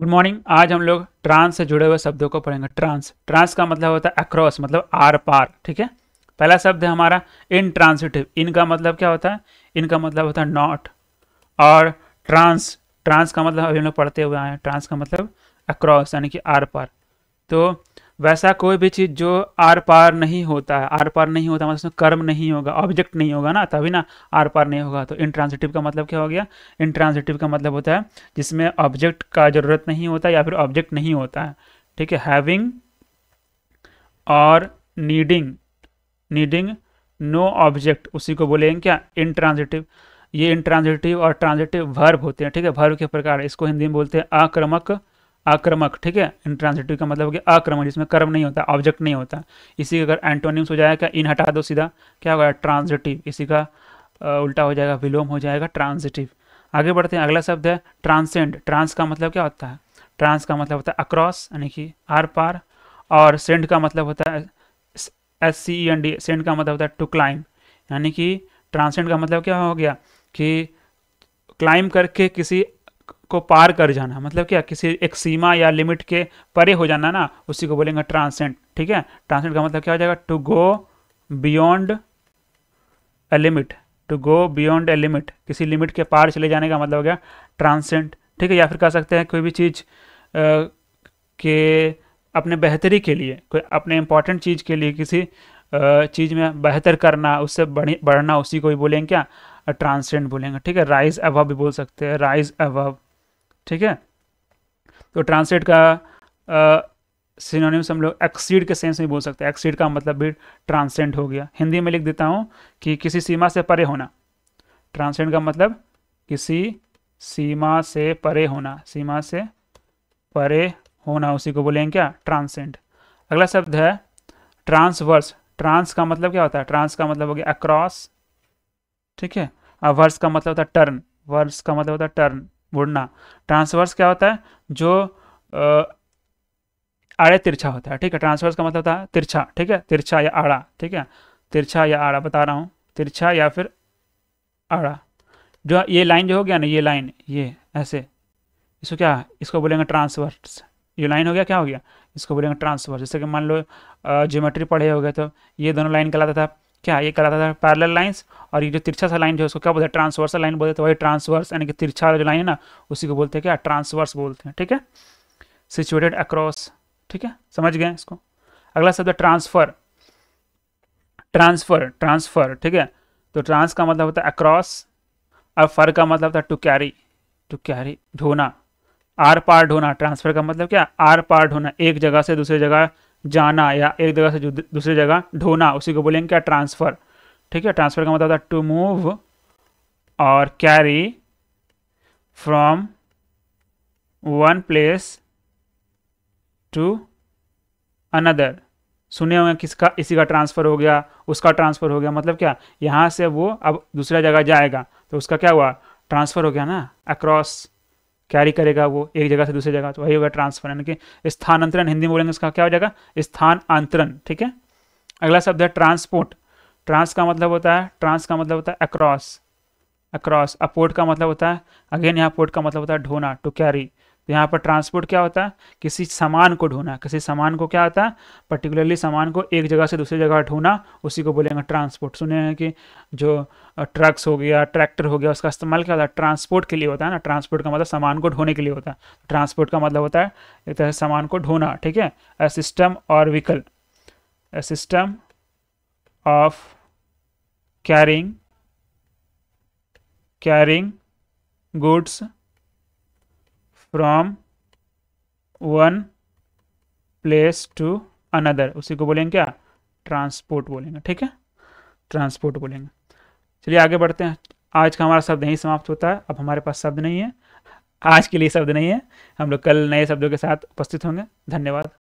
good morning आज हम लोग ट्रांस से जुड़े हुए शब्दों को पढ़ेंगे ट्रांस ट्रांस का मतलब होता है अक्रॉस मतलब आर पार ठीक है पहला शब्द है हमारा इन इन का मतलब क्या होता है इनका मतलब होता है नॉट और ट्रांस ट्रांस का मतलब अभी हम लोग पढ़ते हुए आए हैं ट्रांस का मतलब अक्रॉस यानी कि आर पार तो वैसा कोई भी चीज़ जो आर पार नहीं होता है आर पार नहीं होता मतलब उसमें कर्म नहीं होगा ऑब्जेक्ट नहीं होगा ना तभी ना आर पार नहीं होगा तो इंट्रांसिटिव का मतलब क्या हो गया इंट्रांसिटिव का मतलब होता है जिसमें ऑब्जेक्ट का ज़रूरत नहीं होता या फिर ऑब्जेक्ट नहीं होता है ठीक है हैविंग और नीडिंग नीडिंग नो ऑब्जेक्ट उसी को बोलेंगे क्या इंट्रांजिटिव ये इंट्रांजिटिव और ट्रांजिटिव वर्ब होते हैं ठीक है वर्ब के प्रकार इसको हिंदी में बोलते हैं आक्रमक आक्रमक ठीक है इंट्रांसिटिव का मतलब कि आक्रमक जिसमें कर्म नहीं होता ऑब्जेक्ट नहीं होता इसी अगर एंटोनिम्स हो जाएगा इन हटा दो सीधा क्या होगा ट्रांजिटिव इसी का उल्टा हो जाएगा विलोम हो जाएगा ट्रांजिटिव आगे बढ़ते हैं अगला शब्द है ट्रांसेंड ट्रांस का मतलब क्या होता है ट्रांस का मतलब होता है अक्रॉस यानी कि आर पार और सेंड का मतलब होता है S C E N D send का मतलब होता है टू क्लाइम यानी कि ट्रांसेंड का मतलब क्या हो गया कि क्लाइम करके किसी को पार कर जाना मतलब क्या किसी एक सीमा या लिमिट के परे हो जाना ना उसी को बोलेंगे ट्रांसेंट ठीक है ट्रांसेंट का मतलब क्या हो जाएगा to go beyond a limit to go beyond a limit किसी लिमिट के पार चले जाने का मतलब हो गया ट्रांसेंट ठीक है या फिर कह सकते हैं कोई भी चीज़ के अपने बेहतरी के लिए कोई अपने इंपॉर्टेंट चीज़ के लिए किसी चीज़ में बेहतर करना उससे बढ़ बढ़ना उसी को ही बोलेंगे क्या ट्रांसेंट बोलेंगे ठीक है राइज अवब भी बोल सकते हैं राइज अवब ठीक है तो ट्रांसलेट का सिनोनिम्स हम लोग एक्सीड के सेंस में बोल सकते हैं एक्सीड का मतलब भी ट्रांसेंट हो गया हिंदी में लिख देता हूँ कि किसी सीमा से परे होना ट्रांसेंट का मतलब किसी सीमा से परे होना सीमा से परे होना उसी को बोलेंगे क्या ट्रांसेंट अगला शब्द है ट्रांसवर्स ट्रांस का मतलब क्या होता है ट्रांस का मतलब हो गया अक्रॉस ठीक है और वर्स का मतलब होता है टर्न वर्स का मतलब होता है टर्न मुड़ना ट्रांसवर्स क्या होता है जो आड़े तिरछा होता है ठीक है ट्रांसवर्स का मतलब था तिरछा ठीक है तिरछा या आड़ा ठीक है तिरछा या आड़ा बता रहा हूँ तिरछा या फिर आड़ा जो ये लाइन जो हो गया ना ये लाइन ये ऐसे इसको क्या इसको बोलेंगे ट्रांसवर्स ये लाइन हो गया क्या हो गया इसको बोलेंगे ट्रांसवर्स जैसे कि मान लो ज्योमेट्री पढ़े हो गए तो ये दोनों लाइन कहलाता था क्या ये कराता था पैरेलल लाइंस और ये जो तिरछा सा लाइन जो है उसको क्या बोलते हैं ट्रांसवर्स लाइन बोलते हैं तो वही ट्रांसवर्स यानी कि तिरछा जो लाइन है ना उसी को बोलते हैं क्या ट्रांसवर्स बोलते हैं ठीक है सिचुएटेड अक्रॉस ठीक है समझ गए इसको अगला शब्द ट्रांसफर ट्रांसफर ट्रांसफर ठीक है तो ट्रांस का मतलब होता है अक्रॉस और फर का मतलब होता है टू कैरी टू कैरी ढोना आर पार ढोना ट्रांसफर का मतलब क्या आर पार ढोना एक जगह से दूसरी जगह जाना या एक जगह से दूसरी जगह ढोना उसी को बोलेंगे क्या ट्रांसफ़र ठीक है ट्रांसफ़र का मतलब होता है to move or carry from one place to another सुने होंगे किसका इसी का ट्रांसफ़र हो गया उसका ट्रांसफ़र हो गया मतलब क्या यहाँ से वो अब दूसरा जगह जाएगा तो उसका क्या हुआ ट्रांसफ़र हो गया ना अक्रॉस कैरी करेगा वो एक जगह से दूसरी जगह तो वही होगा ट्रांसफर यानी कि स्थानांतरण हिंदी में बोलेंगे उसका क्या हो जाएगा स्थानांतरण ठीक है अगला शब्द है ट्रांसपोर्ट ट्रांस का मतलब होता है ट्रांस का मतलब होता है अक्रॉस अक्रॉस अपोर्ट का मतलब होता है अगेन यहाँ पोर्ट का मतलब होता है ढोना टू कैरी तो यहाँ पर ट्रांसपोर्ट क्या होता है किसी सामान को ढोना किसी सामान को क्या होता है पर्टिकुलरली सामान को एक जगह से दूसरी जगह ढोना उसी को बोलेंगे ट्रांसपोर्ट सुने हैं कि जो ट्रक्स हो गया ट्रैक्टर हो गया उसका इस्तेमाल क्या होता है ट्रांसपोर्ट के लिए होता है ना ट्रांसपोर्ट का मतलब सामान को ढोने के लिए होता है ट्रांसपोर्ट का मतलब होता है एक तरह से सामान को ढोना ठीक है a system or vehicle a system of carrying carrying goods from one place to another उसी को बोलेंगे क्या ट्रांसपोर्ट बोलेंगे ठीक है ट्रांसपोर्ट बोलेंगे चलिए आगे बढ़ते हैं आज का हमारा शब्द यहीं समाप्त होता है अब हमारे पास शब्द नहीं है आज के लिए शब्द नहीं है हम लोग कल नए शब्दों के साथ उपस्थित होंगे धन्यवाद